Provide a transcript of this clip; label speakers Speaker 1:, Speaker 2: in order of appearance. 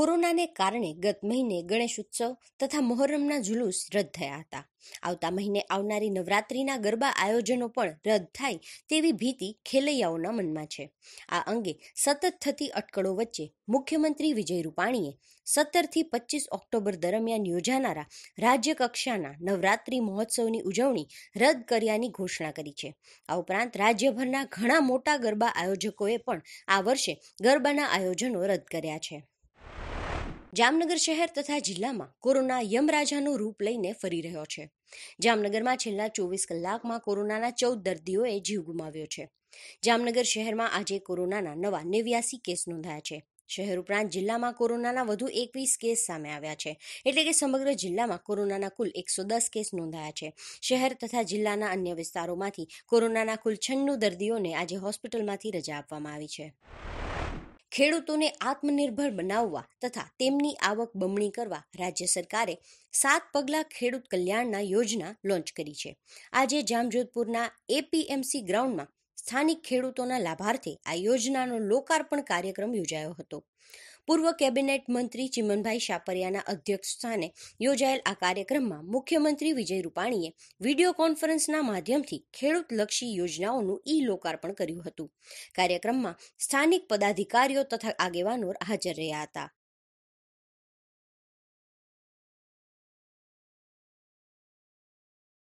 Speaker 1: કોરોનાને કારણે ગત મહિને ગણેશ ઉત્સવ તથા મોહરમના જુલુસ રદ થયા હતા આવતા મહિને આવનારી નવરાત્રિના ગરબા આયોજનો પણ રદ થાય તેવી ભીતિ ખેલૈયાઓના મનમાં છે આ અંગે સતત થતી અટકળો વચ્ચે મુખ્યમંત્રી વિજય રૂપાણીએ સત્તરથી પચીસ ઓક્ટોબર દરમિયાન યોજાનારા રાજ્યકક્ષાના કક્ષાના નવરાત્રિ મહોત્સવની ઉજવણી રદ કર્યાની ઘોષણા કરી છે આ ઉપરાંત રાજ્યભરના ઘણા મોટા ગરબા આયોજકોએ પણ આ વર્ષે ગરબાના આયોજનો રદ કર્યા છે જામનગર શહેર તથા જિલ્લામાં કોરોના યમરાજાનું રૂપ લઈને ફરી રહ્યો છે જામનગરમાં છેલ્લા ચોવીસ કલાકમાં કોરોનાના ચૌદ દર્દીઓએ જીવ ગુમાવ્યો છે જામનગર શહેરમાં આજે કોરોનાના નવા નેવ્યાસી કેસ નોંધાયા છે શહેર ઉપરાંત જિલ્લામાં કોરોનાના વધુ એકવીસ કેસ સામે આવ્યા છે એટલે કે સમગ્ર જિલ્લામાં કોરોનાના કુલ એકસો દસ કેસ નોંધાયા છે શહેર તથા જિલ્લાના અન્ય વિસ્તારોમાંથી કોરોનાના કુલ છન્નું દર્દીઓને આજે હોસ્પિટલમાંથી રજા આપવામાં આવી છે ખેડૂતોને આત્મનિર્ભર બનાવવા તથા તેમની આવક બમણી કરવા રાજ્ય સરકારે સાત પગલાં ખેડૂત કલ્યાણના યોજના લોન્ચ કરી છે આજે જામજોધપુરના એપીએમસી ગ્રાઉન્ડમાં સ્થાનિક ખેડૂતોના લાભાર્થે આ યોજનાનો લોકાર્પણ કાર્યક્રમ યોજાયો હતો પૂર્વ કેબિનેટ મંત્રી ચિમનભાઈ શાપરિયાના અધ્યક્ષ સ્થાને યોજાયેલ આ કાર્યક્રમમાં મુખ્યમંત્રી વિજય રૂપાણીએ વિડીયો કોન્ફરન્સના માધ્યમથી ખેડૂતલક્ષી યોજનાઓનું ઈ લોકાર્પણ કર્યું હતું કાર્યક્રમમાં સ્થાનિક પદાધિકારીઓ તથા આગેવાનો હાજર રહ્યા હતા